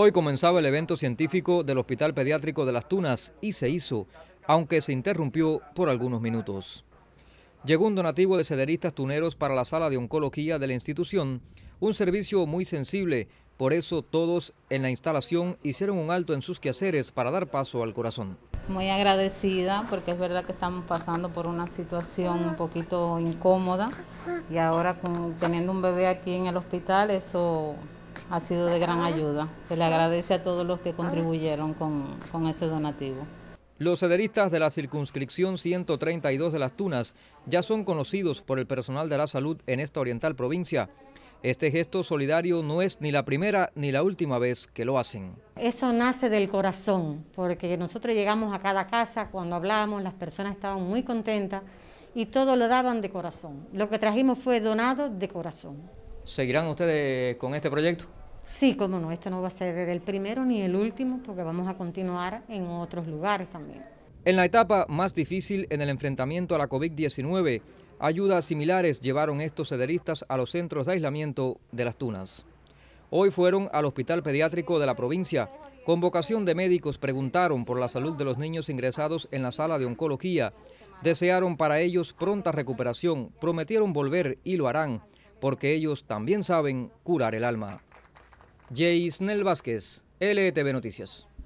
Hoy comenzaba el evento científico del Hospital Pediátrico de las Tunas y se hizo, aunque se interrumpió por algunos minutos. Llegó un donativo de cederistas tuneros para la sala de oncología de la institución, un servicio muy sensible, por eso todos en la instalación hicieron un alto en sus quehaceres para dar paso al corazón. Muy agradecida porque es verdad que estamos pasando por una situación un poquito incómoda y ahora teniendo un bebé aquí en el hospital eso ha sido de gran ayuda. Se le agradece a todos los que contribuyeron con, ese donativo. Los sederistas de la circunscripción 132 de Las Tunas ya son conocidos por el personal de la salud en esta oriental provincia. Este gesto solidario no es ni la primera ni la última vez que lo hacen. Eso nace del corazón, porque nosotros llegamos a cada casa, cuando hablábamos las personas estaban muy contentas y todo lo daban de corazón. Lo que trajimos fue donado de corazón. ¿Seguirán ustedes con este proyecto? Sí, como no, este no va a ser el primero ni el último porque vamos a continuar en otros lugares también. En la etapa más difícil en el enfrentamiento a la COVID-19, ayudas similares llevaron estos sederistas a los centros de aislamiento de las Tunas. Hoy fueron al Hospital Pediátrico de la provincia. Con vocación de médicos preguntaron por la salud de los niños ingresados en la sala de oncología. Desearon para ellos pronta recuperación, prometieron volver y lo harán, porque ellos también saben curar el alma. Jaisnel Vázquez, LTV e Noticias.